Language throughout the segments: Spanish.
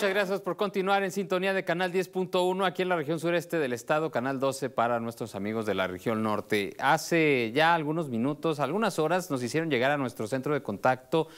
Muchas gracias por continuar en sintonía de Canal 10.1 aquí en la región sureste del estado, Canal 12 para nuestros amigos de la región norte. Hace ya algunos minutos, algunas horas, nos hicieron llegar a nuestro centro de contacto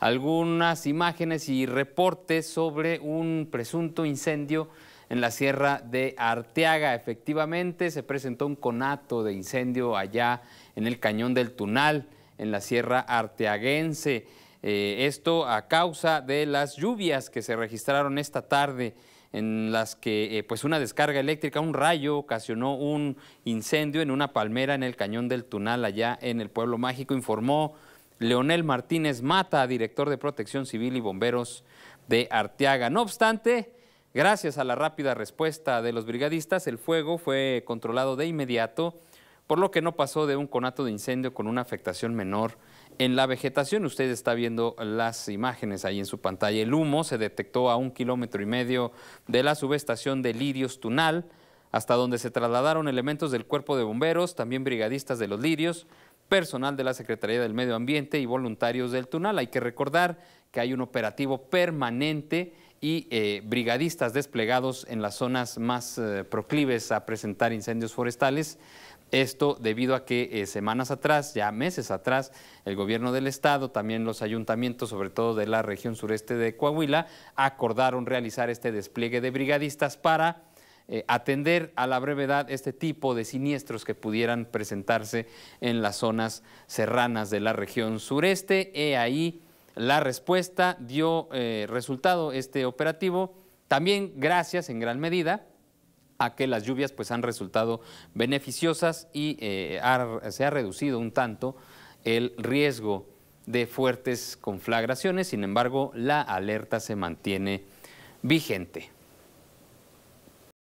algunas imágenes y reportes sobre un presunto incendio en la sierra de Arteaga. Efectivamente, se presentó un conato de incendio allá en el cañón del Tunal, en la sierra arteaguense. Eh, esto a causa de las lluvias que se registraron esta tarde en las que eh, pues una descarga eléctrica, un rayo, ocasionó un incendio en una palmera en el cañón del Tunal, allá en el Pueblo Mágico, informó Leonel Martínez Mata, director de Protección Civil y Bomberos de Arteaga. No obstante, gracias a la rápida respuesta de los brigadistas, el fuego fue controlado de inmediato, por lo que no pasó de un conato de incendio con una afectación menor en la vegetación. Usted está viendo las imágenes ahí en su pantalla. El humo se detectó a un kilómetro y medio de la subestación de Lirios Tunal, hasta donde se trasladaron elementos del cuerpo de bomberos, también brigadistas de los Lirios, personal de la Secretaría del Medio Ambiente y voluntarios del Tunal. Hay que recordar que hay un operativo permanente y eh, brigadistas desplegados en las zonas más eh, proclives a presentar incendios forestales. Esto debido a que eh, semanas atrás, ya meses atrás, el gobierno del estado, también los ayuntamientos, sobre todo de la región sureste de Coahuila, acordaron realizar este despliegue de brigadistas para atender a la brevedad este tipo de siniestros que pudieran presentarse en las zonas serranas de la región sureste. He ahí la respuesta dio eh, resultado este operativo, también gracias en gran medida a que las lluvias pues, han resultado beneficiosas y eh, se ha reducido un tanto el riesgo de fuertes conflagraciones, sin embargo la alerta se mantiene vigente.